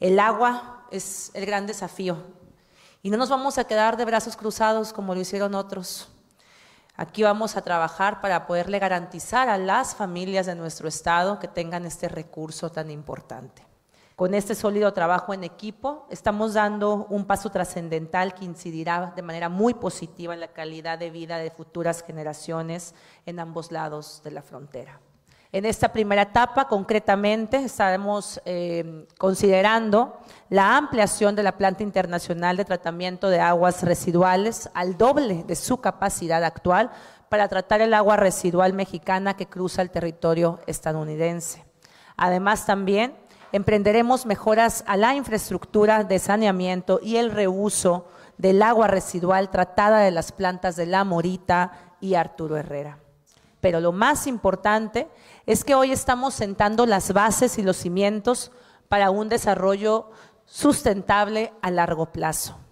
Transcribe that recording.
El agua es el gran desafío. Y no nos vamos a quedar de brazos cruzados como lo hicieron otros. Aquí vamos a trabajar para poderle garantizar a las familias de nuestro estado que tengan este recurso tan importante. Con este sólido trabajo en equipo, estamos dando un paso trascendental que incidirá de manera muy positiva en la calidad de vida de futuras generaciones en ambos lados de la frontera. En esta primera etapa, concretamente, estaremos eh, considerando la ampliación de la planta internacional de tratamiento de aguas residuales al doble de su capacidad actual para tratar el agua residual mexicana que cruza el territorio estadounidense. Además, también emprenderemos mejoras a la infraestructura de saneamiento y el reuso del agua residual tratada de las plantas de La Morita y Arturo Herrera pero lo más importante es que hoy estamos sentando las bases y los cimientos para un desarrollo sustentable a largo plazo.